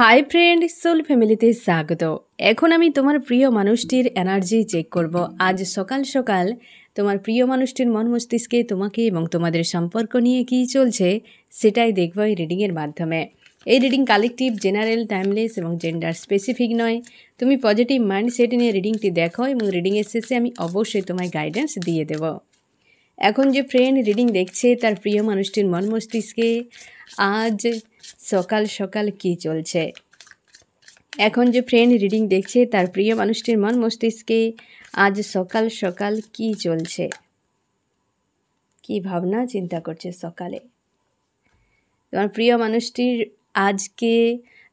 Hi friend soul ফ্যামিলিতে স্বাগত এখন আমি তোমার প্রিয় মানুষটির এনার্জি চেক করব আজ সকাল সকাল তোমার প্রিয় মানুষটির মন মস্তিষ্কে তোমাকে এবং তোমাদের সম্পর্ক নিয়ে কী চলছে সেটাই দেখব এই রিডিংয়ের মাধ্যমে এই রিডিং কালেকটিভ জেনারেল টাইমলেস এবং জেন্ডার স্পেসিফিক নয় তুমি পজিটিভ মাইন্ডসেট নিয়ে রিডিংটি দেখো এবং রিডিংয়ের শেষে আমি অবশ্যই তোমায় গাইডেন্স দিয়ে দেবো এখন যে ফ্রেন্ড রিডিং দেখছে তার প্রিয় মানুষটির মন মস্তিষ্কে আজ সকাল সকাল কি চলছে এখন যে ফ্রেন্ড রিডিং দেখছে তার প্রিয় মানুষটির মন মস্তিষ্কে আজ সকাল সকাল কি চলছে কি ভাবনা চিন্তা করছে সকালে তোমার প্রিয় মানুষটির আজকে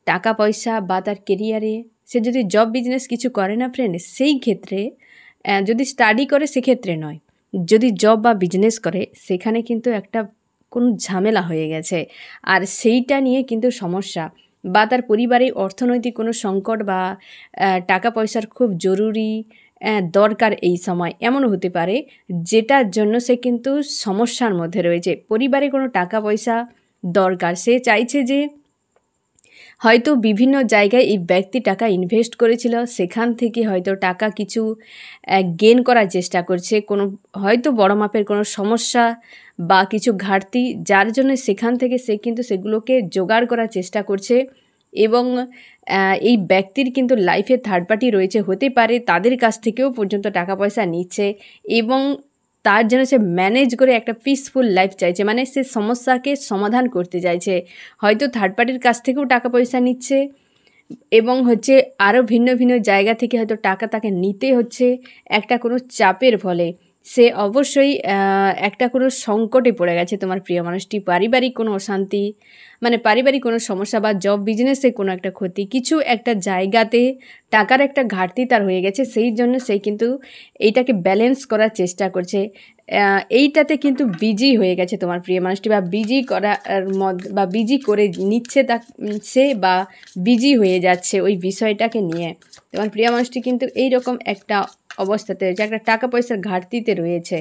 টাকা পয়সা বা তার কেরিয়ারে সে যদি জব বিজনেস কিছু করে না ফ্রেন্ড সেই ক্ষেত্রে যদি স্টাডি করে সেক্ষেত্রে নয় যদি জব বা বিজনেস করে সেখানে কিন্তু একটা কোনো ঝামেলা হয়ে গেছে আর সেইটা নিয়ে কিন্তু সমস্যা বা তার পরিবারে অর্থনৈতিক কোনো সংকট বা টাকা পয়সার খুব জরুরি দরকার এই সময় এমন হতে পারে যেটার জন্য সে কিন্তু সমস্যার মধ্যে রয়েছে পরিবারে কোনো টাকা পয়সা দরকার সে চাইছে যে হয়তো বিভিন্ন জায়গায় এই ব্যক্তি টাকা ইনভেস্ট করেছিল সেখান থেকে হয়তো টাকা কিছু গেন করার চেষ্টা করছে কোনো হয়তো বড় মাপের কোনো সমস্যা বা কিছু ঘাটতি যার জন্য সেখান থেকে সে কিন্তু সেগুলোকে জোগাড় করার চেষ্টা করছে এবং এই ব্যক্তির কিন্তু লাইফে থার্ড পার্টি রয়েছে হতে পারে তাদের কাছ থেকেও পর্যন্ত টাকা পয়সা নিচ্ছে এবং তার জন্য সে ম্যানেজ করে একটা পিসফুল লাইফ চাইছে মানে সে সমস্যাকে সমাধান করতে চাইছে হয়তো থার্ড পার্টির কাছ থেকেও টাকা পয়সা নিচ্ছে এবং হচ্ছে আরও ভিন্ন ভিন্ন জায়গা থেকে হয়তো টাকা তাকে নিতে হচ্ছে একটা কোনো চাপের ফলে সে অবশ্যই একটা কোনো সংকটে পড়ে গেছে তোমার প্রিয় মানুষটি পারিবারিক কোনো অশান্তি মানে পারিবারিক কোনো সমস্যা বা জব বিজনেসে কোনো একটা ক্ষতি কিছু একটা জায়গাতে টাকার একটা ঘাটতি তার হয়ে গেছে সেই জন্য সে কিন্তু এইটাকে ব্যালেন্স করার চেষ্টা করছে এইটাতে কিন্তু বিজি হয়ে গেছে তোমার প্রিয় মানুষটি বা বিজি করার মদ বা বিজি করে নিচ্ছে তা সে বা বিজি হয়ে যাচ্ছে ওই বিষয়টাকে নিয়ে তোমার প্রিয় মানুষটি কিন্তু এই রকম একটা অবস্থাতে রয়েছে একটা টাকা পয়সার ঘাটতিতে রয়েছে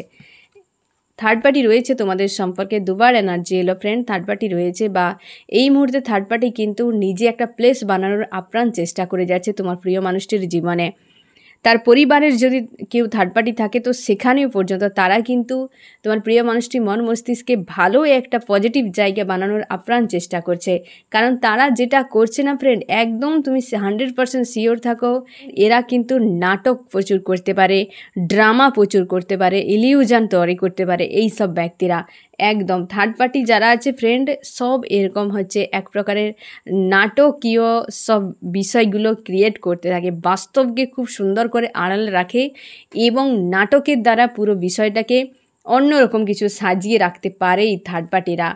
থার্ড পার্টি রয়েছে তোমাদের সম্পর্কে দুবার এনার্জি এলো ফ্রেন্ড থার্ড পার্টি রয়েছে বা এই মুহূর্তে থার্ড পার্টি কিন্তু নিজে একটা প্লেস বানানোর আপ্রাণ চেষ্টা করে যাচ্ছে তোমার প্রিয় মানুষটির জীবনে তার পরিবারের যদি কেউ থার্ড পার্টি থাকে তো সেখানেও পর্যন্ত তারা কিন্তু তোমার প্রিয় মানুষটি মন মস্তিষ্কে ভালো একটা পজিটিভ জায়গা বানানোর আপ্রাণ চেষ্টা করছে কারণ তারা যেটা করছে না ফ্রেন্ড একদম তুমি হান্ড্রেড পারসেন্ট শিওর থাকো এরা কিন্তু নাটক প্রচুর করতে পারে ড্রামা প্রচুর করতে পারে ইলিউজন তৈরি করতে পারে এই সব ব্যক্তিরা একদম থার্ড পার্টি যারা আছে ফ্রেন্ড সব এরকম হচ্ছে এক প্রকারের নাটকীয় সব বিষয়গুলো ক্রিয়েট করতে থাকে বাস্তবকে খুব সুন্দর করে আড়াল রাখে এবং নাটকের দ্বারা পুরো বিষয়টাকে অন্যরকম কিছু সাজিয়ে রাখতে পারে এই থার্ড পার্টিরা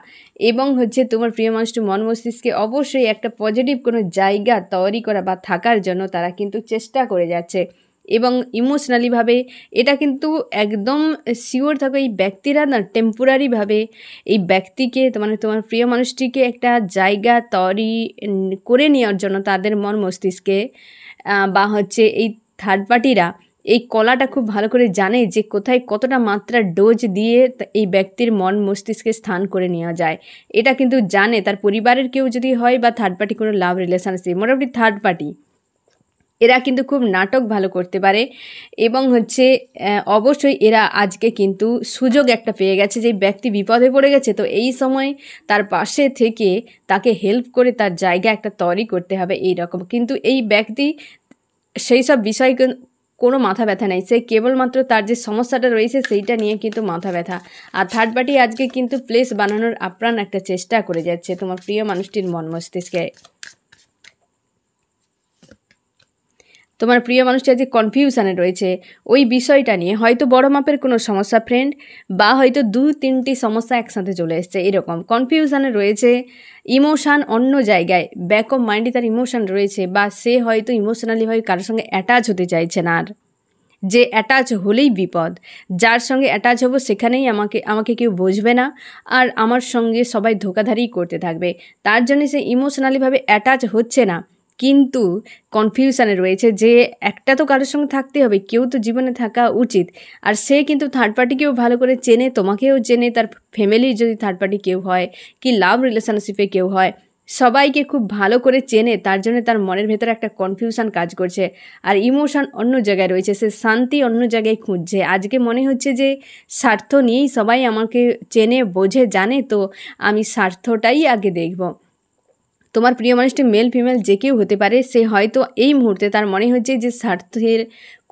এবং হচ্ছে তোমার প্রিয় মানুষটি মন মস্তিষ্কে অবশ্যই একটা পজিটিভ কোনো জায়গা তৈরি করা বা থাকার জন্য তারা কিন্তু চেষ্টা করে যাচ্ছে এবং ইমোশনালিভাবে এটা কিন্তু একদম শিওর থাকো এই ব্যক্তিরা না টেম্পোরারিভাবে এই ব্যক্তিকে মানে তোমার প্রিয় মানুষটিকে একটা জায়গা তৈরি করে নেওয়ার জন্য তাদের মন মস্তিষ্কে বা হচ্ছে এই থার্ড পার্টিরা এই কলাটা খুব ভালো করে জানে যে কোথায় কতটা মাত্রা ডোজ দিয়ে এই ব্যক্তির মন মস্তিষ্কে স্থান করে নেওয়া যায় এটা কিন্তু জানে তার পরিবারের কেউ যদি হয় বা থার্ড পার্টি কোনো লাভ রিলেশানশিপ মোটামুটি থার্ড পার্টি এরা কিন্তু খুব নাটক ভালো করতে পারে এবং হচ্ছে অবশ্যই এরা আজকে কিন্তু সুযোগ একটা পেয়ে গেছে যে ব্যক্তি বিপদে পড়ে গেছে তো এই সময় তার পাশে থেকে তাকে হেল্প করে তার জায়গা একটা তৈরি করতে হবে এই রকম কিন্তু এই ব্যক্তি সেই সব বিষয় কোনো মাথা ব্যথা নেই সে কেবলমাত্র তার যে সমস্যাটা রয়েছে সেইটা নিয়ে কিন্তু মাথা ব্যথা আর থার্ড পার্টি আজকে কিন্তু প্লেস বানানোর আপ্রাণ একটা চেষ্টা করে যাচ্ছে তোমার প্রিয় মানুষটির মন মস্তিষ্কে তোমার প্রিয় মানুষটা যে কনফিউশানে রয়েছে ওই বিষয়টা নিয়ে হয়তো বড় মাপের কোনো সমস্যা ফ্রেন্ড বা হয়তো দু তিনটি সমস্যা একসাথে চলে এসছে এরকম কনফিউশানে রয়েছে ইমোশান অন্য জায়গায় ব্যাক অফ মাইন্ডে তার ইমোশান রয়েছে বা সে হয়তো ইমোশনালিভাবে কারোর সঙ্গে অ্যাটাচ হতে চাইছে না আর যে অ্যাটাচ হলেই বিপদ যার সঙ্গে অ্যাটাচ হবো সেখানেই আমাকে আমাকে কেউ বুঝবে না আর আমার সঙ্গে সবাই ধোকাধারি করতে থাকবে তার জন্য সে ইমোশনালিভাবে অ্যাটাচ হচ্ছে না কিন্তু কনফিউশানে রয়েছে যে একটা তো কারোর সঙ্গে থাকতে হবে কেউ তো জীবনে থাকা উচিত আর সে কিন্তু থার্ড পার্টিকেও ভালো করে চেনে তোমাকেও চেনে তার ফ্যামিলির যদি থার্ড পার্টি কেউ হয় কি লাভ রিলেশনশিপে কেউ হয় সবাইকে খুব ভালো করে চেনে তার জন্য তার মনের ভেতরে একটা কনফিউশন কাজ করছে আর ইমোশন অন্য জায়গায় রয়েছে সে শান্তি অন্য জায়গায় খুঁজছে আজকে মনে হচ্ছে যে স্বার্থ নিয়েই সবাই আমাকে চেনে বোঝে জানে তো আমি স্বার্থটাই আগে দেখব তোমার প্রিয় মানুষটি মেল ফিমেল যে কেউ হতে পারে সে হয়তো এই মুহূর্তে তার মনে হচ্ছে যে স্বার্থের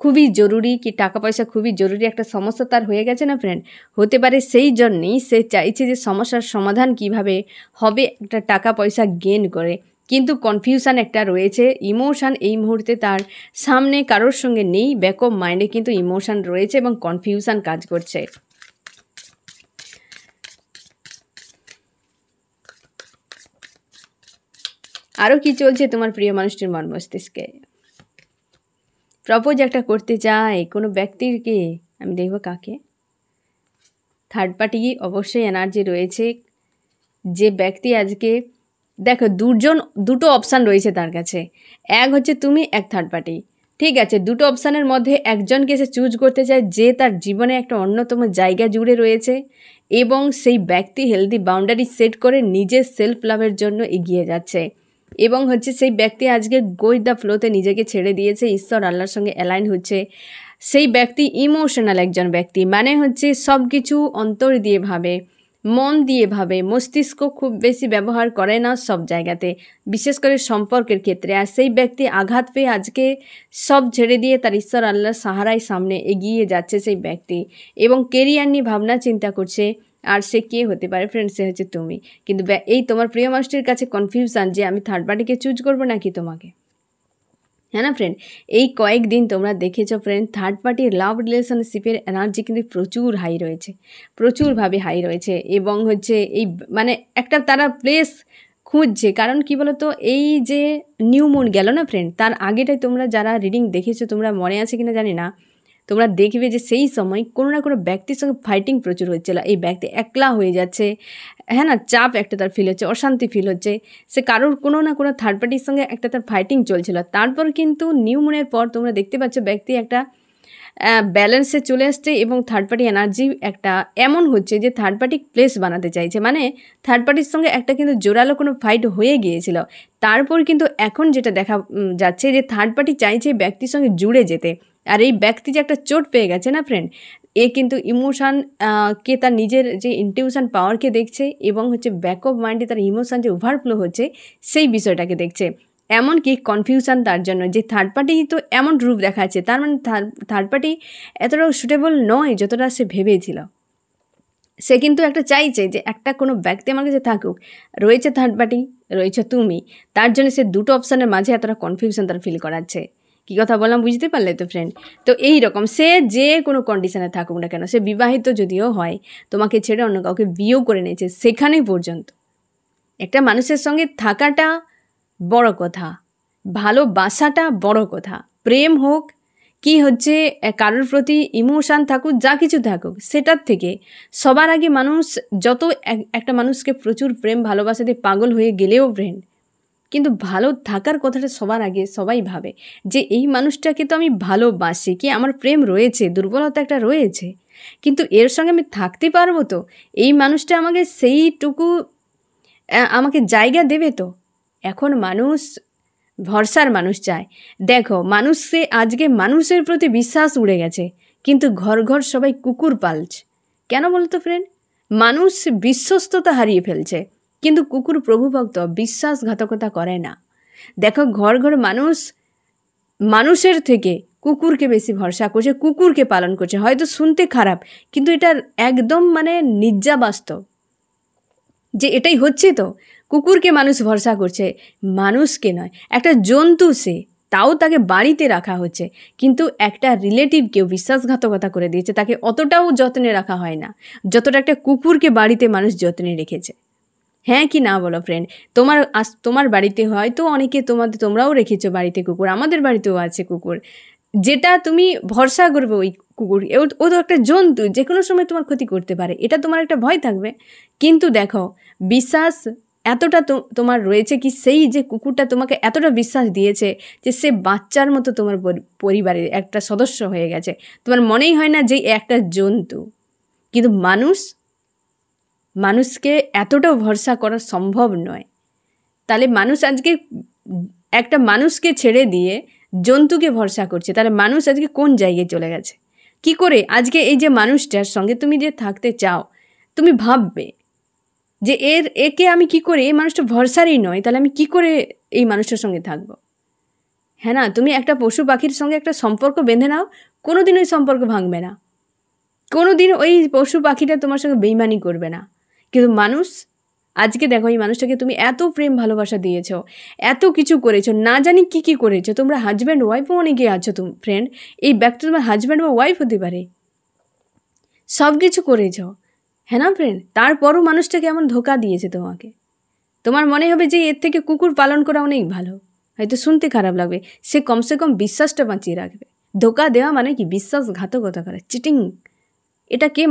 খুবই জরুরি কি টাকা পয়সা খুবই জরুরি একটা সমস্যা তার হয়ে গেছে না ফ্রেন্ড হতে পারে সেই জন্যেই সে চাইছে যে সমস্যার সমাধান কিভাবে হবে একটা টাকা পয়সা গেন করে কিন্তু কনফিউশান একটা রয়েছে ইমোশান এই মুহূর্তে তার সামনে কারোর সঙ্গে নেই ব্যাক অফ মাইন্ডে কিন্তু ইমোশান রয়েছে এবং কনফিউশান কাজ করছে আরও কি চলছে তোমার প্রিয় মানুষটির মন মস্তিষ্কে প্রপোজ একটা করতে চায় কোনো ব্যক্তিকে আমি দেখব কাকে থার্ড পার্টি অবশ্যই এনার্জি রয়েছে যে ব্যক্তি আজকে দেখো দুজন দুটো অপশান রয়েছে তার কাছে এক হচ্ছে তুমি এক থার্ড পার্টি ঠিক আছে দুটো অপশানের মধ্যে একজনকে সে চুজ করতে চায় যে তার জীবনে একটা অন্যতম জায়গা জুড়ে রয়েছে এবং সেই ব্যক্তি হেলদি বাউন্ডারি সেট করে নিজের সেলফ লাভের জন্য এগিয়ে যাচ্ছে এবং হচ্ছে সেই ব্যক্তি আজকে গোই দ্য ফ্লোতে নিজেকে ছেড়ে দিয়েছে ঈশ্বর আল্লাহর সঙ্গে অ্যালাইন হচ্ছে সেই ব্যক্তি ইমোশনাল একজন ব্যক্তি মানে হচ্ছে সব কিছু অন্তর দিয়ে ভাবে মন দিয়ে ভাবে মস্তিষ্ক খুব বেশি ব্যবহার করে না সব জায়গাতে বিশেষ করে সম্পর্কের ক্ষেত্রে আর সেই ব্যক্তি আঘাত পেয়ে আজকে সব ছেড়ে দিয়ে তার ঈশ্বর আল্লাহর সাহারায় সামনে এগিয়ে যাচ্ছে সেই ব্যক্তি এবং কেরিয়ার নিয়ে ভাবনা চিন্তা করছে আর সে কে হতে পারে ফ্রেন্ড সে হচ্ছে তুমি কিন্তু এই তোমার প্রিয় মানুষটির কাছে কনফিউশন যে আমি থার্ড পার্টিকে চুজ করবো নাকি তোমাকে হ্যাঁ না ফ্রেন্ড এই কয়েকদিন তোমরা দেখেছো ফ্রেন্ড থার্ড পার্টির লাভ রিলেশনশিপের এনার্জি কিন্তু প্রচুর হাই রয়েছে প্রচুরভাবে হাই রয়েছে এবং হচ্ছে এই মানে একটা তারা প্লেস খুঁজছে কারণ কি বলতো এই যে নিউ মুন গেল না ফ্রেন্ড তার আগেটাই তোমরা যারা রিডিং দেখেছো তোমরা মনে আছে কিনা জানি না তোমরা দেখবে যে সেই সময় কোনো না কোনো ব্যক্তির সঙ্গে ফাইটিং প্রচুর না এই ব্যক্তি একলা হয়ে যাচ্ছে হ্যাঁ না চাপ একটা তার ফিল হচ্ছে অশান্তি ফিল হচ্ছে সে কারোর কোনো না কোনো থার্ড পার্টির সঙ্গে একটা তার ফাইটিং চলছিল তারপর কিন্তু নিউ মুনের পর তোমরা দেখতে পাচ্ছ ব্যক্তি একটা ব্যালেন্সে চলে আসছে এবং থার্ড পার্টি এনার্জি একটা এমন হচ্ছে যে থার্ড পার্টি প্লেস বানাতে চাইছে মানে থার্ড পার্টির সঙ্গে একটা কিন্তু জোরালো কোনো ফাইট হয়ে গিয়েছিল তারপর কিন্তু এখন যেটা দেখা যাচ্ছে যে থার্ড পার্টি চাইছে ব্যক্তির সঙ্গে জুড়ে যেতে আর এই ব্যক্তি যে একটা চোট পেয়ে গেছে না ফ্রেন্ড এ কিন্তু ইমোশান কে তার নিজের যে ইন্টিউশন পাওয়ারকে দেখছে এবং হচ্ছে ব্যাক অফ মাইন্ডে তার ইমোশান যে ওভারফ্লো হচ্ছে সেই বিষয়টাকে দেখছে এমনকি কনফিউশান তার জন্য যে থার্ড পার্টি তো এমন রূপ দেখাচ্ছে তার মানে থার্ড পার্টি এতটাও সুটেবল নয় যতটা সে ভেবেছিল সে কিন্তু একটা চাইছে যে একটা কোনো ব্যক্তি আমার কাছে থাকুক রয়েছে থার্ড পার্টি রয়েছে তুমি তার জন্য সে দুটো অপশানের মাঝে এতটা কনফিউশন তার ফিল করাচ্ছে কি কথা বললাম বুঝতে পারলে তো ফ্রেন্ড তো এই রকম সে যে কোনো কন্ডিশনে থাকুক না কেন সে বিবাহিত যদিও হয় তোমাকে ছেড়ে অন্য কাউকে বিয়েও করে নিয়েছে সেখানে পর্যন্ত একটা মানুষের সঙ্গে থাকাটা বড় কথা ভালোবাসাটা বড় কথা প্রেম হোক কি হচ্ছে কারোর প্রতি ইমোশান থাকুক যা কিছু থাকুক সেটার থেকে সবার আগে মানুষ যত একটা মানুষকে প্রচুর প্রেম ভালোবাসাতে পাগল হয়ে গেলেও ফ্রেন্ড কিন্তু ভালো থাকার কথাটা সবার আগে সবাই ভাবে যে এই মানুষটাকে তো আমি ভালোবাসি কি আমার প্রেম রয়েছে দুর্বলতা একটা রয়েছে কিন্তু এর সঙ্গে আমি থাকতে পারবো তো এই মানুষটা আমাকে সেইটুকু আমাকে জায়গা দেবে তো এখন মানুষ ভরসার মানুষ চায় দেখো মানুষে আজকে মানুষের প্রতি বিশ্বাস উড়ে গেছে কিন্তু ঘর ঘর সবাই কুকুর পালছে কেন বলতো ফ্রেন্ড মানুষ বিশ্বস্ততা হারিয়ে ফেলছে কিন্তু কুকুর প্রভুভক্ত বিশ্বাসঘাতকতা করে না দেখো ঘর ঘর মানুষ মানুষের থেকে কুকুরকে বেশি ভরসা করছে কুকুরকে পালন করছে হয়তো শুনতে খারাপ কিন্তু এটা একদম মানে নির্যাবাস্তব যে এটাই হচ্ছে তো কুকুরকে মানুষ ভরসা করছে মানুষকে নয় একটা জন্তু সে তাও তাকে বাড়িতে রাখা হচ্ছে কিন্তু একটা রিলেটিভকেও বিশ্বাসঘাতকতা করে দিয়েছে তাকে অতটাও যত্নে রাখা হয় না যতটা একটা কুকুরকে বাড়িতে মানুষ যত্নে রেখেছে হ্যাঁ কি না বলো ফ্রেন্ড তোমার আস তোমার বাড়িতে হয়তো অনেকে তোমাদের তোমরাও রেখেছো বাড়িতে কুকুর আমাদের বাড়িতেও আছে কুকুর যেটা তুমি ভরসা করবে ওই কুকুর ও তো একটা জন্তু যে কোনো সময় তোমার ক্ষতি করতে পারে এটা তোমার একটা ভয় থাকবে কিন্তু দেখো বিশ্বাস এতটা তোমার রয়েছে কি সেই যে কুকুরটা তোমাকে এতটা বিশ্বাস দিয়েছে যে সে বাচ্চার মতো তোমার পরিবারের একটা সদস্য হয়ে গেছে তোমার মনেই হয় না যে একটা জন্তু কিন্তু মানুষ মানুষকে এতটাও ভরসা করা সম্ভব নয় তাহলে মানুষ আজকে একটা মানুষকে ছেড়ে দিয়ে জন্তুকে ভরসা করছে তাহলে মানুষ আজকে কোন জায়গায় চলে গেছে কি করে আজকে এই যে মানুষটার সঙ্গে তুমি যে থাকতে চাও তুমি ভাববে যে এর একে আমি কি করে এই মানুষটা ভরসারই নয় তাহলে আমি কি করে এই মানুষটার সঙ্গে থাকব হ্যাঁ না তুমি একটা পশু পাখির সঙ্গে একটা সম্পর্ক বেঁধে নাও কোনো দিন ওই সম্পর্ক ভাঙবে না কোনো দিন ওই পশু পাখিটা তোমার সঙ্গে বেইমানি করবে না কিন্তু মানুষ আজকে দেখো এই মানুষটাকে তুমি এত প্রেম ভালোবাসা দিয়েছ এত কিছু করেছো না জানি কি কি করেছো তোমরা হাজব্যান্ড ওয়াইফও অনেকে আছো তুমি ফ্রেন্ড এই ব্যক্তি তোমার হাজব্যান্ড বা ওয়াইফ হতে পারে সব কিছু করেছ হ্যাঁ না ফ্রেন্ড তারপরও মানুষটাকে এমন ধোকা দিয়েছে তোমাকে তোমার মনে হবে যে এর থেকে কুকুর পালন করা অনেক ভালো হয়তো শুনতে খারাপ লাগবে সে কমসে কম বিশ্বাসটা বাঁচিয়ে রাখবে ধোকা দেওয়া মানে কি বিশ্বাসঘাতকতা করা চিটিং এটা কে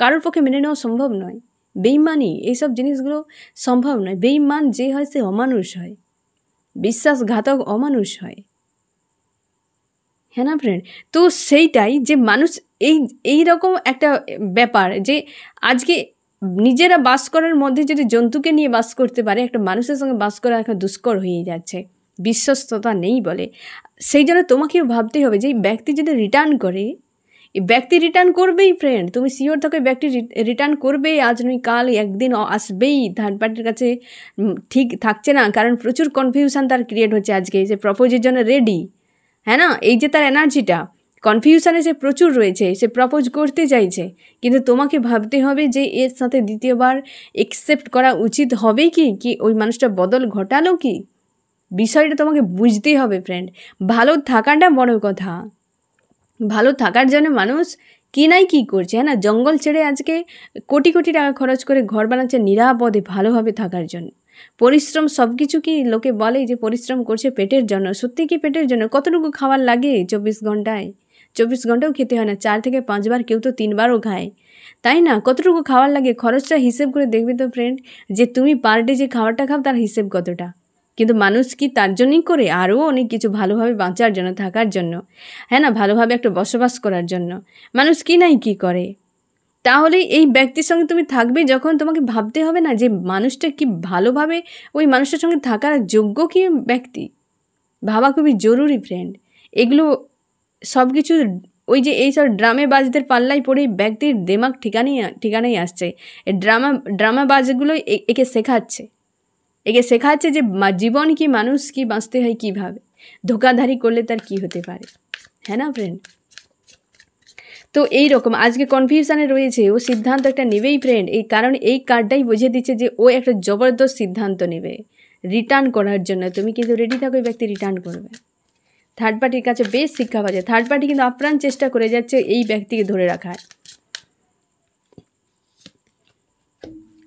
কারোর পক্ষে মেনে নেওয়া সম্ভব নয় বেইমানি এইসব জিনিসগুলো সম্ভব নয় বেইমান যে হয় সে অমানুষ হয় বিশ্বাসঘাতক অমানুষ হয় হ্যাঁ না ফ্রেন্ড তো সেইটাই যে মানুষ এই এই রকম একটা ব্যাপার যে আজকে নিজেরা বাস করার মধ্যে যদি জন্তুকে নিয়ে বাস করতে পারে একটা মানুষের সঙ্গে বাস করা এখন দুষ্কর হয়ে যাচ্ছে বিশ্বস্ততা নেই বলে সেই জন্য তোমাকেও ভাবতেই হবে যে ব্যক্তি যদি রিটার্ন করে ব্যক্তি রিটার্ন করবেই ফ্রেন্ড তুমি সিওর থাকো ব্যক্তি রিটার্ন করবেই আজ নয় কাল একদিন আসবেই থার্ড পার্টির কাছে ঠিক থাকছে না কারণ প্রচুর কনফিউশান তার ক্রিয়েট হচ্ছে আজকে সে প্রপোজের জন্য রেডি হ্যাঁ না এই যে তার এনার্জিটা কনফিউশানে সে প্রচুর রয়েছে সে প্রপোজ করতে চাইছে কিন্তু তোমাকে ভাবতে হবে যে এর সাথে দ্বিতীয়বার একসেপ্ট করা উচিত হবে কি কি ওই মানুষটা বদল ঘটালো কি বিষয়টা তোমাকে বুঝতেই হবে ফ্রেন্ড ভালো থাকাটা বড় কথা ভালো থাকার জন্য মানুষ কি কী করছে হ্যাঁ না জঙ্গল ছেড়ে আজকে কোটি কোটি টাকা খরচ করে ঘর বানাচ্ছে নিরাপদে ভালোভাবে থাকার জন্য পরিশ্রম সব কিছু কি লোকে বলে যে পরিশ্রম করছে পেটের জন্য সত্যি কি পেটের জন্য কতটুকু খাবার লাগে চব্বিশ ঘন্টায় চব্বিশ ঘন্টাও খেতে হয় না চার থেকে পাঁচবার কেউ তো তিনবারও খায় তাই না কতটুকু খাবার লাগে খরচটা হিসেব করে দেখবে তো ফ্রেন্ড যে তুমি পার ডে যে খাবারটা খাও তার হিসেব কতটা কিন্তু মানুষ কি তার জন্যই করে আরও অনেক কিছু ভালোভাবে বাঁচার জন্য থাকার জন্য হ্যাঁ না ভালোভাবে একটা বসবাস করার জন্য মানুষ কি নাই কি করে তাহলে এই ব্যক্তির সঙ্গে তুমি থাকবে যখন তোমাকে ভাবতে হবে না যে মানুষটা কি ভালোভাবে ওই মানুষটার সঙ্গে থাকার যোগ্য কি ব্যক্তি ভাবা খুবই জরুরি ফ্রেন্ড এগুলো সব কিছু ওই যে এই সব বাজদের পাল্লায় পড়ে ব্যক্তির দেমাক ঠিকানাই ঠিকানাই আসছে ড্রামা ড্রামা ড্রামাবাজগুলো একে শেখাচ্ছে একে শেখাচ্ছে যে জীবন কি মানুষ কি বাঁচতে হয় কীভাবে ধোকাধারি করলে তার কি হতে পারে হ্যাঁ না ফ্রেন্ড তো এই রকম আজকে কনফিউশানে রয়েছে ও সিদ্ধান্ত একটা নেবেই ফ্রেন্ড এই কারণ এই কার্ডটাই বুঝিয়ে দিচ্ছে যে ও একটা জবরদস্ত সিদ্ধান্ত নেবে রিটার্ন করার জন্য তুমি কিন্তু রেডি থাকো ব্যক্তি রিটার্ন করবে থার্ড পার্টির কাছে বেশ শিক্ষা পাচ্ছে থার্ড পার্টি কিন্তু আপ্রাণ চেষ্টা করে যাচ্ছে এই ব্যক্তিকে ধরে রাখার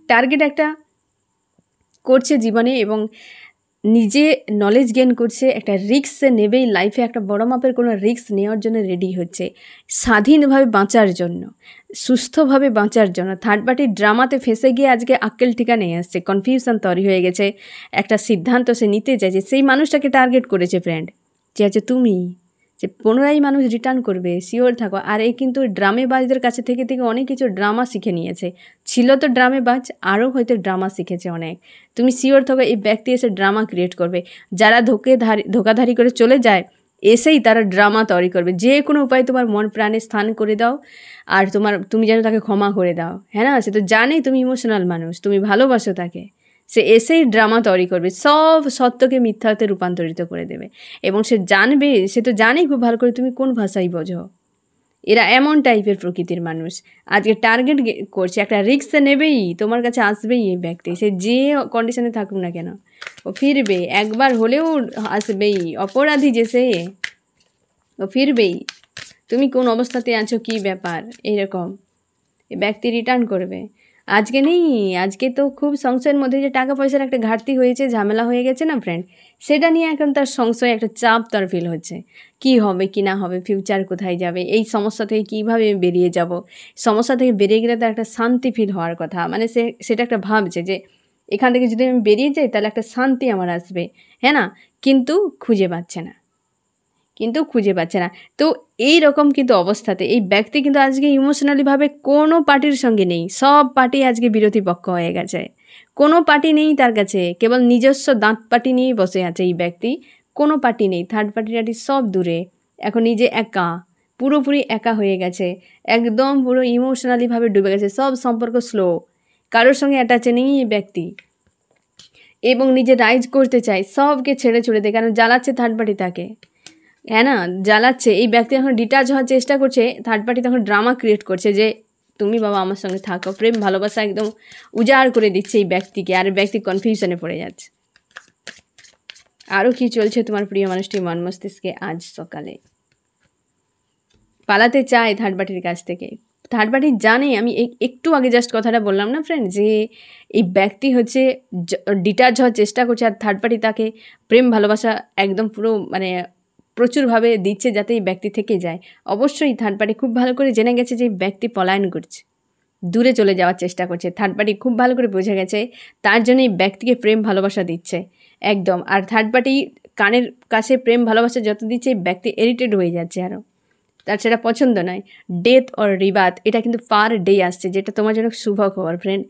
টার্গেট একটা করছে জীবনে এবং নিজে নলেজ গেন করছে একটা রিক্স নেবেই লাইফে একটা বড় মাপের কোনো রিক্স নেওয়ার জন্য রেডি হচ্ছে স্বাধীনভাবে বাঁচার জন্য সুস্থভাবে বাঁচার জন্য থার্ড পার্টির ড্রামাতে ফেসে গিয়ে আজকে আক্কেল ঠিকা নিয়ে আসছে কনফিউশন তৈরি হয়ে গেছে একটা সিদ্ধান্ত সে নিতে চাইছে সেই মানুষটাকে টার্গেট করেছে ফ্রেন্ড যে আছে তুমি যে পুনরায় মানুষ রিটার্ন করবে শিওর থাকো আর এই কিন্তু ড্রামেবাজদের কাছে থেকে থেকে অনেক কিছু ড্রামা শিখে নিয়েছে ছিল তো ড্রামেবাজ আরও হয়তো ড্রামা শিখেছে অনেক তুমি শিওর থাকো এই ব্যক্তি এসে ড্রামা ক্রিয়েট করবে যারা ধোকে ধারি ধোকাধারি করে চলে যায় এসেই তারা ড্রামা তৈরি করবে যে কোনো উপায়ে তোমার মন প্রাণে স্থান করে দাও আর তোমার তুমি যেন তাকে ক্ষমা করে দাও হ্যাঁ না সে তো জানেই তুমি ইমোশনাল মানুষ তুমি ভালোবাসো তাকে সে এসেই ড্রামা তৈরি করবে সব সত্যকে মিথ্যাতে রূপান্তরিত করে দেবে এবং সে জানবে সে তো জানেই খুব ভালো করে তুমি কোন ভাষাই বোঝো এরা এমন টাইপের প্রকৃতির মানুষ আজকে টার্গেট করছে একটা রিক্স নেবেই তোমার কাছে আসবেই এই ব্যক্তি সে যে কন্ডিশনে থাকুক না কেন ও ফিরবে একবার হলেও আসবেই অপরাধী যে সে ও ফিরবেই তুমি কোন অবস্থাতে আছো কি ব্যাপার এরকম ব্যক্তি রিটার্ন করবে আজকে নেই আজকে তো খুব সংশয়ের মধ্যে যে টাকা পয়সার একটা ঘাটতি হয়েছে ঝামেলা হয়ে গেছে না ফ্রেন্ড সেটা নিয়ে এখন তার সংশয় একটা চাপ তার ফিল হচ্ছে কি হবে কি না হবে ফিউচার কোথায় যাবে এই সমস্যা থেকে কীভাবে আমি বেরিয়ে যাব সমস্যা থেকে বেরিয়ে গেলে তার একটা শান্তি ফিল হওয়ার কথা মানে সে সেটা একটা ভাবছে যে এখান থেকে যদি আমি বেরিয়ে যাই তাহলে একটা শান্তি আমার আসবে হ্যাঁ না কিন্তু খুঁজে পাচ্ছে না কিন্তু খুঁজে পাচ্ছে না তো এই রকম কিন্তু অবস্থাতে এই ব্যক্তি কিন্তু আজকে ইমোশনালিভাবে কোনো পার্টির সঙ্গে নেই সব পার্টি আজকে বিরোধীপক্ষ হয়ে গেছে কোনো পার্টি নেই তার কাছে কেবল নিজস্ব দাঁত পার্টি নিয়েই বসে আছে এই ব্যক্তি কোনো পার্টি নেই থার্ড পার্টি টার্টি সব দূরে এখন নিজে একা পুরোপুরি একা হয়ে গেছে একদম পুরো ইমোশনালিভাবে ডুবে গেছে সব সম্পর্ক স্লো কারোর সঙ্গে অ্যাটাচে নেই এই ব্যক্তি এবং নিজে রাইজ করতে চায় সবকে ছেড়ে ছুড়ে দেয় কারণ জ্বালাচ্ছে থার্ড পার্টি তাকে হ্যাঁ না জ্বালাচ্ছে এই ব্যক্তি এখন ডিটাচ হওয়ার চেষ্টা করছে থার্ড পার্টি তখন ড্রামা ক্রিয়েট করছে যে তুমি বাবা আমার সঙ্গে থাকো প্রেম ভালোবাসা একদম উজাড় করে দিচ্ছে এই ব্যক্তিকে আর ব্যক্তি কনফিউশনে পড়ে যাচ্ছে আরও কি চলছে তোমার প্রিয় মানুষটি মন মস্তিষ্কে আজ সকালে পালাতে চায় থার্ড পার্টির কাছ থেকে থার্ড পার্টি জানে আমি একটু আগে জাস্ট কথাটা বললাম না ফ্রেন্ড যে এই ব্যক্তি হচ্ছে ডিটাচ হওয়ার চেষ্টা করছে আর থার্ড পার্টি তাকে প্রেম ভালোবাসা একদম পুরো মানে প্রচুরভাবে দিচ্ছে যাতে এই ব্যক্তি থেকে যায় অবশ্যই থার্ড পার্টি খুব ভালো করে জেনে গেছে যে ব্যক্তি পলায়ন করছে দূরে চলে যাওয়ার চেষ্টা করছে থার্ড পার্টি খুব ভালো করে বোঝা গেছে তার জন্য এই ব্যক্তিকে প্রেম ভালোবাসা দিচ্ছে একদম আর থার্ড পার্টি কানের কাছে প্রেম ভালোবাসা যত দিচ্ছে ব্যক্তি এরিটেড হয়ে যাচ্ছে আরও তার সেটা পছন্দ নয় ডেথ অর রিবাত এটা কিন্তু পার ডে আসছে যেটা তোমার জন্য শুভ খবর ফ্রেন্ড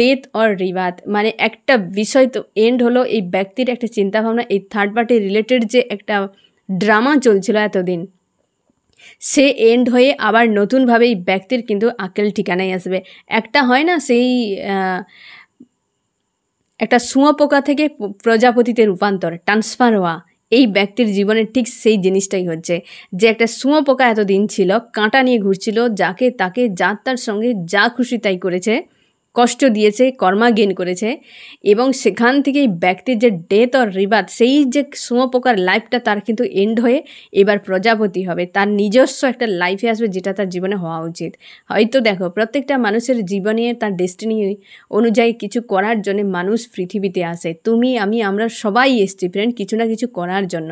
ডেথ অর রিবাত মানে একটা বিষয় তো এন্ড হলো এই ব্যক্তির একটা চিন্তাভাবনা এই থার্ড পার্টি রিলেটেড যে একটা ড্রামা চলছিল এতদিন সে এন্ড হয়ে আবার নতুনভাবে এই ব্যক্তির কিন্তু আকেল ঠিকানায় আসবে একটা হয় না সেই একটা শুঁয়োপোকা থেকে প্রজাপতিতে রূপান্তর ট্রান্সফার হওয়া এই ব্যক্তির জীবনে ঠিক সেই জিনিসটাই হচ্ছে যে একটা শুঁয়োপোকা এতদিন ছিল কাঁটা নিয়ে ঘুরছিল যাকে তাকে যার তার সঙ্গে যা খুশি তাই করেছে কষ্ট দিয়েছে কর্মা গেন করেছে এবং সেখান থেকেই ব্যক্তির যে ডেথ অর রিবাদ সেই যে সুমপোকার লাইফটা তার কিন্তু এন্ড হয়ে এবার প্রজাপতি হবে তার নিজস্ব একটা লাইফে আসবে যেটা তার জীবনে হওয়া উচিত হয়তো দেখো প্রত্যেকটা মানুষের জীবনে তার ডেস্টিনি অনুযায়ী কিছু করার জন্য মানুষ পৃথিবীতে আসে তুমি আমি আমরা সবাই এসছি ফ্রেন্ড কিছু না কিছু করার জন্য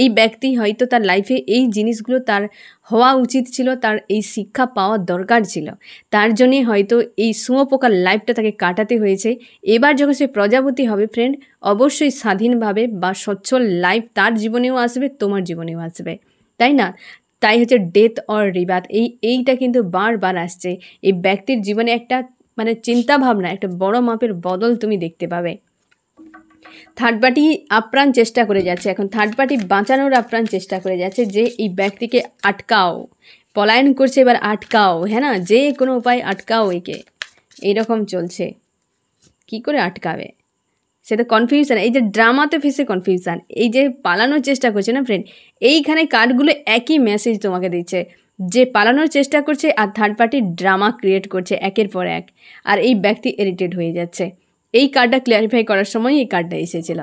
এই ব্যক্তি হয়তো তার লাইফে এই জিনিসগুলো তার হওয়া উচিত ছিল তার এই শিক্ষা পাওয়ার দরকার ছিল তার জন্যে হয়তো এই শুঁয়োপোকার লাইফটা তাকে কাটাতে হয়েছে এবার যখন সে প্রজাপতি হবে ফ্রেন্ড অবশ্যই স্বাধীনভাবে বা স্বচ্ছল লাইফ তার জীবনেও আসবে তোমার জীবনেও আসবে তাই না তাই হচ্ছে ডেথ অর রিবাত এই এইটা কিন্তু বারবার আসছে এই ব্যক্তির জীবনে একটা মানে চিন্তাভাবনা একটা বড় মাপের বদল তুমি দেখতে পাবে থার্ড পার্টি আপ্রাণ চেষ্টা করে যাচ্ছে এখন থার্ড পার্টি বাঁচানোর আপ্রাণ চেষ্টা করে যাচ্ছে যে এই ব্যক্তিকে আটকাও পলায়ন করছে এবার আটকাও হ্যাঁ না যে কোনো উপায় আটকাও একে এইরকম চলছে কি করে আটকাবে সেটা কনফিউশান এই যে ড্রামাতে ফেসে কনফিউশান এই যে পালানোর চেষ্টা করছে না ফ্রেন্ড এইখানে কার্ডগুলো একই মেসেজ তোমাকে দিচ্ছে যে পালানোর চেষ্টা করছে আর থার্ড পার্টি ড্রামা ক্রিয়েট করছে একের পর এক আর এই ব্যক্তি এরিটেড হয়ে যাচ্ছে এই কার্ডটা ক্লিয়ারিফাই করার সময় এই কার্ডটা এসেছিল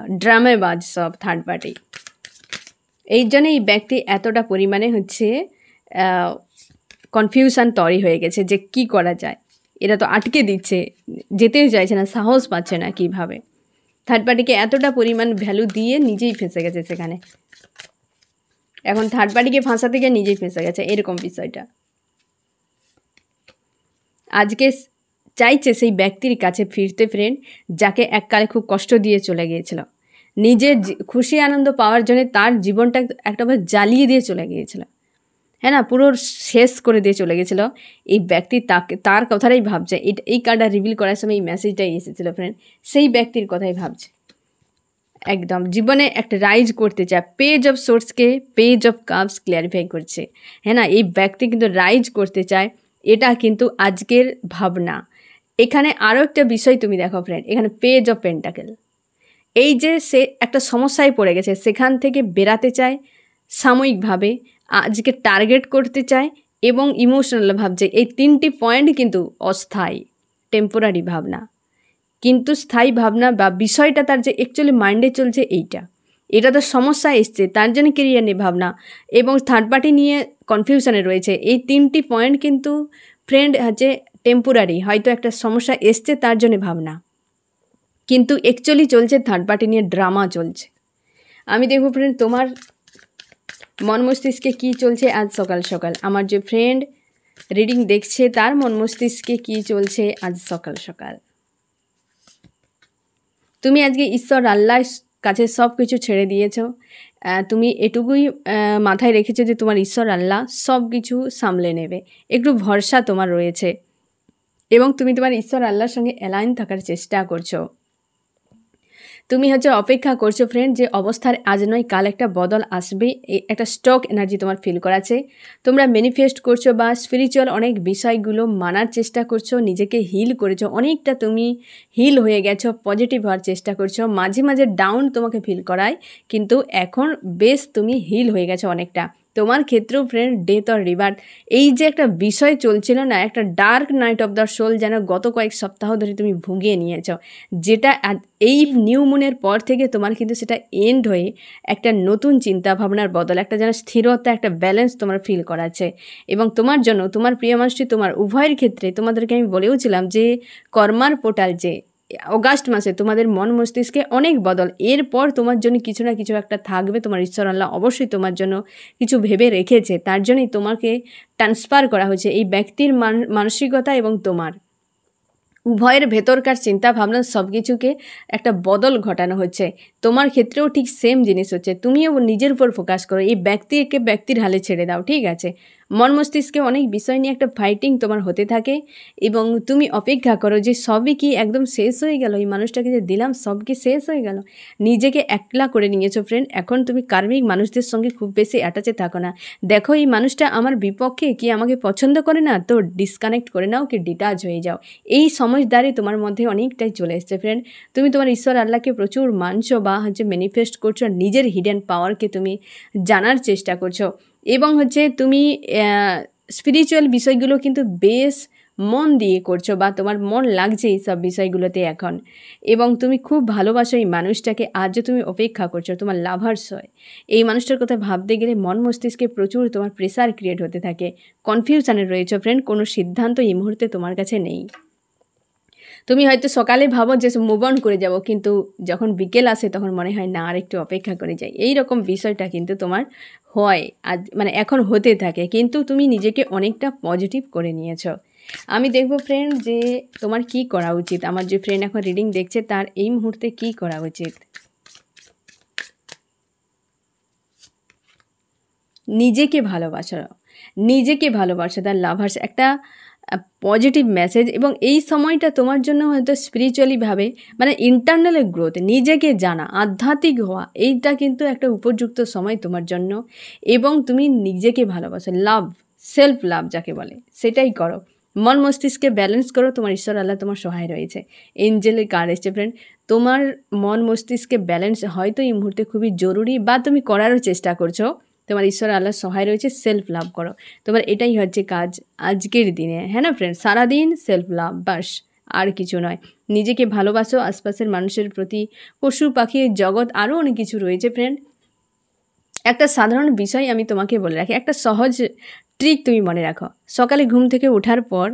বাজ সব থার্ড পার্টি এই জন্য এই ব্যক্তি এতটা পরিমাণে হচ্ছে কনফিউশন তৈরি হয়ে গেছে যে কি করা যায় এটা তো আটকে দিচ্ছে যেতে চাইছে না সাহস পাচ্ছে না কিভাবে থার্ড পার্টিকে এতটা পরিমাণ ভ্যালু দিয়ে নিজেই ফেঁসে গেছে সেখানে এখন থার্ড পার্টিকে ফাঁসাতে গিয়ে নিজেই ফেঁসে গেছে এরকম বিষয়টা আজকে চাইছে সেই ব্যক্তির কাছে ফিরতে ফ্রেন্ড যাকে এককালে খুব কষ্ট দিয়ে চলে গিয়েছিল নিজের খুশি আনন্দ পাওয়ার জন্য তার জীবনটা একটাভাবে জ্বালিয়ে দিয়ে চলে গিয়েছিল হ্যাঁ না পুরো শেষ করে দিয়ে চলে গেছিল এই ব্যক্তি তাকে তার কথাটাই ভাবছে এটা এই কার্ডটা রিভিল করার সময় এই মেসেজটাই এসেছিলো ফ্রেন্ড সেই ব্যক্তির কথাই ভাবছে একদম জীবনে একটা রাইজ করতে চায় পেজ অফ সোর্সকে পেজ অফ কাপস ক্লিয়ারিফাই করছে হ্যাঁ না এই ব্যক্তি কিন্তু রাইজ করতে চায় এটা কিন্তু আজকের ভাবনা এখানে আরও একটা বিষয় তুমি দেখো ফ্রেন্ড এখানে পেজ অফ পেন্টাকেল এই যে সে একটা সমস্যায় পড়ে গেছে সেখান থেকে বেরাতে চায় সাময়িকভাবে আজকে টার্গেট করতে চায় এবং ইমোশনাল ভাবছে এই তিনটি পয়েন্ট কিন্তু অস্থায়ী টেম্পোরারি ভাবনা কিন্তু স্থায়ী ভাবনা বা বিষয়টা তার যে অ্যাকচুয়ালি মাইন্ডে চলছে এইটা এটা তো সমস্যা এসছে তার জন্য কেরিয়ার নিয়ে ভাবনা এবং থার্ড পার্টি নিয়ে কনফিউশনে রয়েছে এই তিনটি পয়েন্ট কিন্তু ফ্রেন্ড হচ্ছে টেম্পোরারি হয়তো একটা সমস্যা এসছে তার জন্য ভাবনা কিন্তু একচুয়ালি চলছে থার্ড পার্টি নিয়ে ড্রামা চলছে আমি দেখব ফ্রেন্ড তোমার মন মস্তিষ্কে কী চলছে আজ সকাল সকাল আমার যে ফ্রেন্ড রিডিং দেখছে তার মন মস্তিষ্কে কী চলছে আজ সকাল সকাল তুমি আজকে ঈশ্বর আল্লাহ কাছে সব কিছু ছেড়ে দিয়েছ তুমি এটুকুই মাথায় রেখেছো যে তোমার ঈশ্বর আল্লাহ সব কিছু সামলে নেবে একটু ভরসা তোমার রয়েছে এবং তুমি তোমার ঈশ্বর আল্লাহর সঙ্গে অ্যালাইন থাকার চেষ্টা করছো তুমি হচ্ছে অপেক্ষা করছো ফ্রেন্ড যে অবস্থার আজ নয় কাল একটা বদল আসবে একটা স্টক এনার্জি তোমার ফিল করাছে তোমরা ম্যানিফেস্ট করছো বা স্পিরিচুয়াল অনেক বিষয়গুলো মানার চেষ্টা করছো নিজেকে হিল করেছো অনেকটা তুমি হিল হয়ে গেছো পজিটিভ হওয়ার চেষ্টা করছো মাঝে মাঝে ডাউন তোমাকে ফিল করায় কিন্তু এখন বেশ তুমি হিল হয়ে গেছো অনেকটা তোমার ক্ষেত্রেও ফ্রেন্ড ডেথ অর রিভার্ট এই যে একটা বিষয় চলছিল না একটা dark night of the soul যেন গত কয়েক সপ্তাহ ধরে তুমি ভুগিয়ে নিয়েছ যেটা এই নিউ মুনের পর থেকে তোমার কিন্তু সেটা এন্ড হয়ে একটা নতুন চিন্তাভাবনার বদল একটা যেন স্থিরতা একটা ব্যালেন্স তোমার ফিল করাচ্ছে এবং তোমার জন্য তোমার প্রিয় মানুষটি তোমার উভয়ের ক্ষেত্রে তোমাদেরকে আমি বলেওছিলাম যে কর্মার পোর্টাল যে অগাস্ট মাসে তোমাদের মন মস্তিষ্কে অনেক বদল এরপর তোমার জন্য কিছু না কিছু একটা থাকবে তোমার ঈশ্বর আল্লাহ অবশ্যই তোমার জন্য কিছু ভেবে রেখেছে তার জন্যই তোমাকে ট্রান্সফার করা হয়েছে এই ব্যক্তির মানসিকতা এবং তোমার উভয়ের ভেতরকার চিন্তা ভাবনা সব কিছুকে একটা বদল ঘটানো হচ্ছে তোমার ক্ষেত্রেও ঠিক সেম জিনিস হচ্ছে তুমিও নিজের উপর ফোকাস করো এই ব্যক্তিকে ব্যক্তির হালে ছেড়ে দাও ঠিক আছে মন মস্তিষ্কে অনেক বিষয় নিয়ে একটা ফাইটিং তোমার হতে থাকে এবং তুমি অপেক্ষা করো যে সবই কি একদম শেষ হয়ে গেল এই মানুষটাকে যে দিলাম সব কি শেষ হয়ে গেল নিজেকে একলা করে নিয়েছো ফ্রেন্ড এখন তুমি কার্মিক মানুষদের সঙ্গে খুব বেশি অ্যাটাচে থাকো না দেখো এই মানুষটা আমার বিপক্ষে কি আমাকে পছন্দ করে না তো ডিসকানেক্ট করে নাও কি ডিটাচ হয়ে যাও এই সমঝদারি তোমার মধ্যে অনেকটাই চলে এসছে ফ্রেন্ড তুমি তোমার ঈশ্বর আল্লাহকে প্রচুর মানছো বা হচ্ছে ম্যানিফেস্ট করছো নিজের হিডেন পাওয়ারকে তুমি জানার চেষ্টা করছো এবং হচ্ছে তুমি স্পিরিচুয়াল বিষয়গুলো কিন্তু বেশ মন দিয়ে করছো বা তোমার মন লাগছে এই সব বিষয়গুলোতে এখন এবং তুমি খুব ভালোবাসো এই মানুষটাকে আজও তুমি অপেক্ষা করছো তোমার লাভার্স হয় এই মানুষটার কথা ভাবতে গেলে মন মস্তিষ্কে প্রচুর তোমার প্রেসার ক্রিয়েট হতে থাকে কনফিউশানে রয়েছে ফ্রেন্ড কোনো সিদ্ধান্ত এই মুহূর্তে তোমার কাছে নেই তুমি হয়তো সকালে ভাবো যে মুভ অন করে যাব কিন্তু যখন বিকেল আসে তখন মনে হয় না আর একটু অপেক্ষা করে যাই এই রকম বিষয়টা কিন্তু তোমার হয় আজ মানে এখন হতে থাকে কিন্তু তুমি নিজেকে অনেকটা পজিটিভ করে নিয়েছো আমি দেখব ফ্রেন্ড যে তোমার কি করা উচিত আমার যে ফ্রেন্ড এখন রিডিং দেখছে তার এই মুহূর্তে কি করা উচিত নিজেকে ভালোবাসো নিজেকে ভালোবাসো তার লাভার্স একটা পজিটিভ মেসেজ এবং এই সময়টা তোমার জন্য হয়তো স্পিরিচুয়ালিভাবে মানে ইন্টারনাল গ্রোথ নিজেকে জানা আধ্যাত্মিক হওয়া এইটা কিন্তু একটা উপযুক্ত সময় তোমার জন্য এবং তুমি নিজেকে ভালোবাসো লাভ সেলফ লাভ যাকে বলে সেটাই করো মন মস্তিষ্কে ব্যালেন্স করো তোমার ঈশ্বর আল্লাহ তোমার সহায় রয়েছে এঞ্জেলের কার এসছে ফ্রেন্ড তোমার মন মস্তিষ্কে ব্যালেন্স হয়তো এই মুহূর্তে খুবই জরুরি বা তুমি করারও চেষ্টা করছো তোমার ঈশ্বর আল্লাহর সহায় রয়েছে সেলফ লাভ করো তোমার এটাই হচ্ছে কাজ আজকের দিনে হ্যাঁ না ফ্রেন্ড সারাদিন সেলফ লাভ বাস আর কিছু নয় নিজেকে ভালোবাসো আশপাশের মানুষের প্রতি পশু পাখি জগৎ আরও অনেক কিছু রয়েছে ফ্রেন্ড একটা সাধারণ বিষয় আমি তোমাকে বলে রাখি একটা সহজ ট্রিক তুমি মনে রাখো সকালে ঘুম থেকে ওঠার পর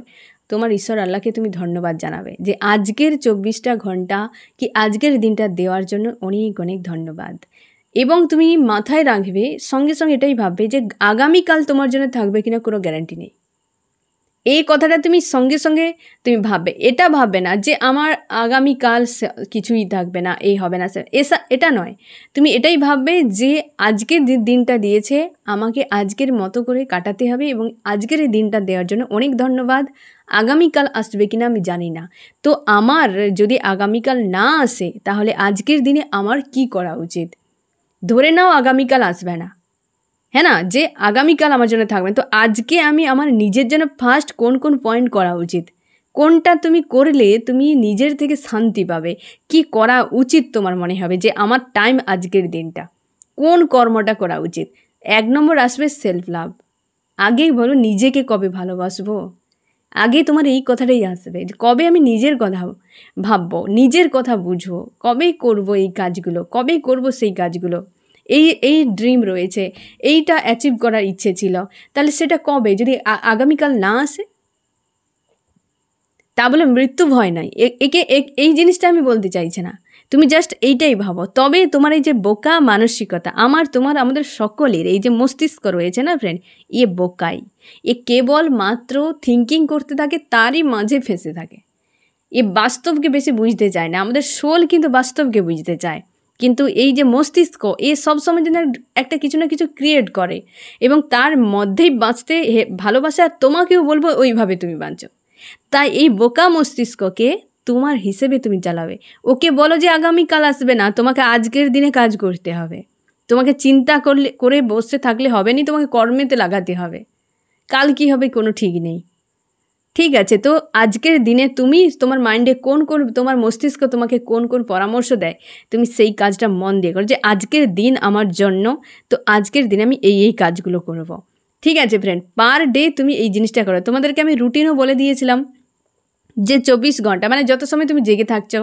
তোমার ঈশ্বর আল্লাহকে তুমি ধন্যবাদ জানাবে যে আজকের চব্বিশটা ঘন্টা কি আজকের দিনটা দেওয়ার জন্য অনেক অনেক ধন্যবাদ এবং তুমি মাথায় রাখবে সঙ্গে সঙ্গে এটাই ভাববে যে আগামীকাল তোমার জন্য থাকবে কিনা কোনো গ্যারান্টি নেই এই কথাটা তুমি সঙ্গে সঙ্গে তুমি ভাববে এটা ভাববে না যে আমার আগামীকাল কিছুই থাকবে না এই হবে না এসা এটা নয় তুমি এটাই ভাববে যে আজকের দিনটা দিয়েছে আমাকে আজকের মতো করে কাটাতে হবে এবং আজকের এই দিনটা দেওয়ার জন্য অনেক ধন্যবাদ আগামীকাল আসবে কিনা আমি জানি না তো আমার যদি আগামীকাল না আসে তাহলে আজকের দিনে আমার কি করা উচিত ধরে নাও আগামীকাল আসবে না হ্যাঁ না যে আগামীকাল আমার জন্য থাকবে তো আজকে আমি আমার নিজের জন্য ফার্স্ট কোন কোন পয়েন্ট করা উচিত কোনটা তুমি করলে তুমি নিজের থেকে শান্তি পাবে কি করা উচিত তোমার মনে হবে যে আমার টাইম আজকের দিনটা কোন কর্মটা করা উচিত এক নম্বর আসবে সেলফ লাভ আগেই বলো নিজেকে কবে ভালোবাসবো আগে তোমার এই কথাটাই আসবে যে কবে আমি নিজের কথা ভাববো নিজের কথা বুঝবো কবে করব এই কাজগুলো কবে করব সেই কাজগুলো এই এই ড্রিম রয়েছে এইটা অ্যাচিভ করার ইচ্ছে ছিল তাহলে সেটা কবে যদি আগামীকাল না আসে তা বলে মৃত্যু ভয় নাই একে এই জিনিসটা আমি বলতে চাইছি না তুমি জাস্ট এইটাই ভাবো তবে তোমার এই যে বোকা মানসিকতা আমার তোমার আমাদের সকলের এই যে মস্তিষ্ক রয়েছে না ফ্রেন্ড এ বোকাই এ কেবল মাত্র থিঙ্কিং করতে থাকে তারই মাঝে ফেঁসে থাকে এ বাস্তবকে বেশি বুঝতে চায় না আমাদের সোল কিন্তু বাস্তবকে বুঝতে চায় কিন্তু এই যে মস্তিষ্ক এ সবসময় যেন একটা কিছু না কিছু ক্রিয়েট করে এবং তার মধ্যেই বাঁচতে ভালোবাসে আর তোমাকেও বলবো ওইভাবে তুমি বাঁচো তাই এই বোকা মস্তিষ্ককে তোমার হিসেবে তুমি চালাবে ওকে বলো যে আগামীকাল আসবে না তোমাকে আজকের দিনে কাজ করতে হবে তোমাকে চিন্তা করলে করে বসে থাকলে হবে না তোমাকে কর্মেতে লাগাতে হবে কাল কি হবে কোনো ঠিক নেই ঠিক আছে তো আজকের দিনে তুমি তোমার মাইন্ডে কোন কোন তোমার মস্তিষ্ক তোমাকে কোন কোন পরামর্শ দেয় তুমি সেই কাজটা মন দিয়ে করো যে আজকের দিন আমার জন্য তো আজকের দিনে আমি এই এই কাজগুলো করব। ঠিক আছে ফ্রেন্ড পার ডে তুমি এই জিনিসটা করো তোমাদেরকে আমি রুটিনও বলে দিয়েছিলাম যে চব্বিশ ঘন্টা মানে যত সময় তুমি জেগে থাকছ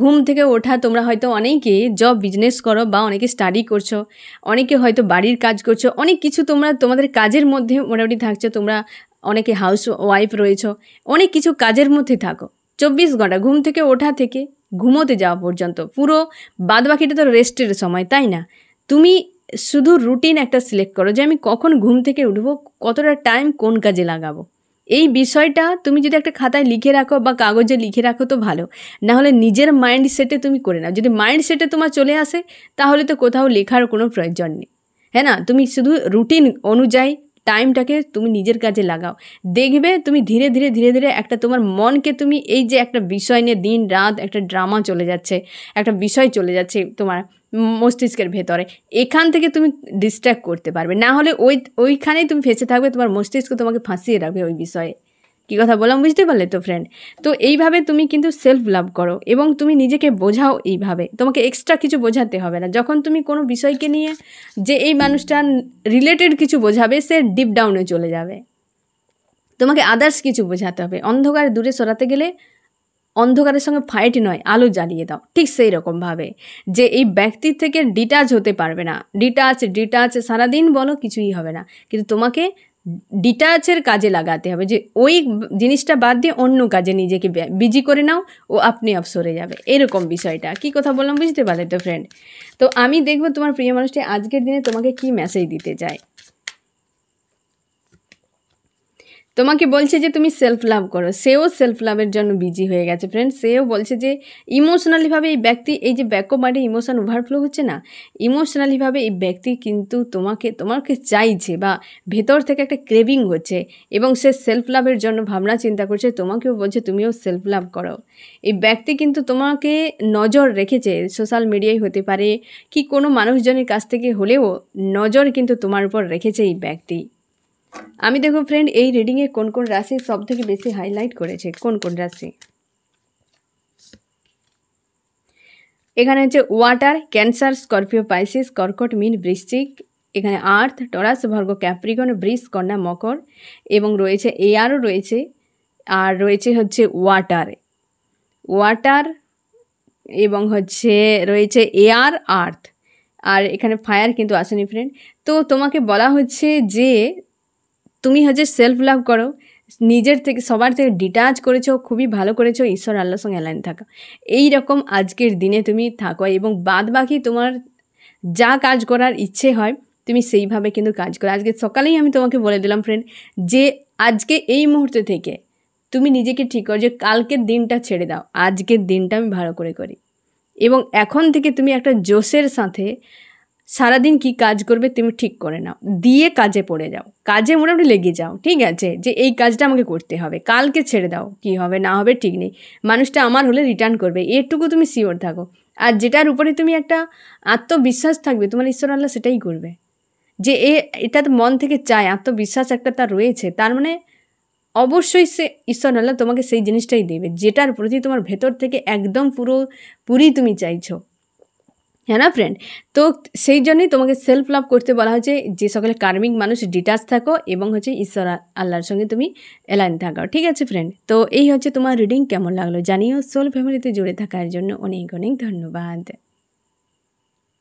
ঘুম থেকে ওঠা তোমরা হয়তো অনেকে জব বিজনেস করো বা অনেকে স্টাডি করছো অনেকে হয়তো বাড়ির কাজ করছো অনেক কিছু তোমরা তোমাদের কাজের মধ্যে মোটামুটি থাকছো তোমরা অনেকে হাউস ওয়াইফ রয়েছো অনেক কিছু কাজের মধ্যে থাকো চব্বিশ ঘন্টা ঘুম থেকে ওঠা থেকে ঘুমোতে যাওয়া পর্যন্ত পুরো বাদবাকিটা তো রেস্টের সময় তাই না তুমি শুধু রুটিন একটা সিলেক্ট করো যে আমি কখন ঘুম থেকে উঠবো কতটা টাইম কোন কাজে লাগাবো এই বিষয়টা তুমি যদি একটা খাতায় লিখে রাখো বা কাগজে লিখে রাখো তো ভালো না হলে নিজের মাইন্ড সেটে তুমি করে নাও যদি মাইন্ড সেটে তোমার চলে আসে তাহলে তো কোথাও লেখার কোনো প্রয়োজন নেই হ্যাঁ না তুমি শুধু রুটিন অনুযায়ী টাইমটাকে তুমি নিজের কাজে লাগাও দেখবে তুমি ধীরে ধীরে ধীরে ধীরে একটা তোমার মনকে তুমি এই যে একটা বিষয় নিয়ে দিন রাত একটা ড্রামা চলে যাচ্ছে একটা বিষয় চলে যাচ্ছে তোমার মস্তিষ্কের ভেতরে এখান থেকে তুমি ডিস্ট্র্যাক্ট করতে পারবে না হলে ওই ওইখানেই তুমি ফেঁসে থাকবে তোমার মস্তিষ্ক তোমাকে ফাঁসিয়ে রাখবে ওই বিষয়ে কী কথা বললাম বুঝতে পারলে তো ফ্রেন্ড তো এইভাবে তুমি কিন্তু সেলফ লাভ করো এবং তুমি নিজেকে বোঝাও এইভাবে তোমাকে এক্সট্রা কিছু বোঝাতে হবে না যখন তুমি কোনো বিষয়কে নিয়ে যে এই মানুষটার রিলেটেড কিছু বোঝাবে সে ডিপ ডাউনে চলে যাবে তোমাকে আদার্স কিছু বোঝাতে হবে অন্ধকার দূরে সরাতে গেলে অন্ধকারের সঙ্গে ফাইট নয় আলো জ্বালিয়ে দাও ঠিক সেই রকমভাবে যে এই ব্যক্তি থেকে ডিটাচ হতে পারবে না ডিটাচ ডিটাচ সারাদিন বলো কিছুই হবে না কিন্তু তোমাকে ডিটাচের কাজে লাগাতে হবে যে ওই জিনিসটা বাদ দিয়ে অন্য কাজে নিজেকে বিজি করে নাও ও আপনি আপ সরে যাবে এরকম বিষয়টা কি কথা বললাম বুঝতে পারলে তো ফ্রেন্ড তো আমি দেখবো তোমার প্রিয় মানুষটি আজকের দিনে তোমাকে কি মেসেজ দিতে চায় তোমাকে বলছে যে তুমি সেলফ লাভ করো সেও সেলফ লাভের জন্য বিজি হয়ে গেছে ফ্রেন্ড সেও বলছে যে ইমোশনালিভাবে এই ব্যক্তি এই যে ব্যাকো মাঠে ইমোশন ওভারফ্লো হচ্ছে না ইমোশনালিভাবে এই ব্যক্তি কিন্তু তোমাকে তোমাকে চাইছে বা ভেতর থেকে একটা ক্রেভিং হচ্ছে এবং সে সেলফ লাভের জন্য ভাবনা চিন্তা করছে তোমাকেও বলছে তুমিও সেলফ লাভ করো এই ব্যক্তি কিন্তু তোমাকে নজর রেখেছে সোশ্যাল মিডিয়ায় হতে পারে কি কোনো মানুষজনের কাছ থেকে হলেও নজর কিন্তু তোমার উপর রেখেছে এই ব্যক্তি আমি দেখো ফ্রেন্ড এই রিডিংয়ে কোন কোন রাশি সব থেকে বেশি হাইলাইট করেছে কোন কোন রাশি এখানে হচ্ছে ওয়াটার ক্যান্সার স্করপিও পাইসিস কর্কট মিন বৃশ্চিক এখানে আর্থ টরাস ভর্গ ক্যাপ্রিকন ব্রিস কন্যা মকর এবং রয়েছে এয়ারও রয়েছে আর রয়েছে হচ্ছে ওয়াটার ওয়াটার এবং হচ্ছে রয়েছে এয়ার আর্থ আর এখানে ফায়ার কিন্তু আসেনি ফ্রেন্ড তো তোমাকে বলা হচ্ছে যে তুমি হচ্ছে সেলফ লাভ করো নিজের থেকে সবার থেকে ডিটাচ করেছো খুবই ভালো করেছো ঈশ্বর আল্লাহর সঙ্গে অ্যালাইন থাকা এই রকম আজকের দিনে তুমি থাকো এবং বাদ বাকি তোমার যা কাজ করার ইচ্ছে হয় তুমি সেইভাবে কিন্তু কাজ করো আজকে সকালেই আমি তোমাকে বলে দিলাম ফ্রেন্ড যে আজকে এই মুহূর্তে থেকে তুমি নিজেকে ঠিক করো যে কালকের দিনটা ছেড়ে দাও আজকের দিনটা আমি ভালো করে করি এবং এখন থেকে তুমি একটা জোশের সাথে সারাদিন কি কাজ করবে তুমি ঠিক করে নাও দিয়ে কাজে পড়ে যাও কাজে মোটামুটি লেগে যাও ঠিক আছে যে এই কাজটা আমাকে করতে হবে কালকে ছেড়ে দাও কি হবে না হবে ঠিক নেই মানুষটা আমার হলে রিটার্ন করবে এটুকু তুমি শিওর থাকো আর যেটার উপরে তুমি একটা আত্মবিশ্বাস থাকবে তোমার ঈশ্বর আল্লাহ সেটাই করবে যে এ এটা তো মন থেকে চায় আত্মবিশ্বাস একটা তার রয়েছে তার মানে অবশ্যই সে ঈশ্বর আল্লাহ তোমাকে সেই জিনিসটাই দেবে যেটার প্রতি তোমার ভেতর থেকে একদম পুরো পুরি তুমি চাইছো হ্যাঁ না ফ্রেন্ড তো সেই জন্যই তোমাকে সেলফ লাভ করতে বলা হচ্ছে যে সকলে কার্মিক মানুষ ডিটাচ থাকো এবং হচ্ছে ঈশ্বর আল্লাহর সঙ্গে তুমি অ্যালাইন থাকো ঠিক আছে ফ্রেন্ড তো এই হচ্ছে তোমার রিডিং কেমন লাগলো জানিও সোল ফ্যামিলিতে জুড়ে থাকার জন্য অনেক অনেক ধন্যবাদ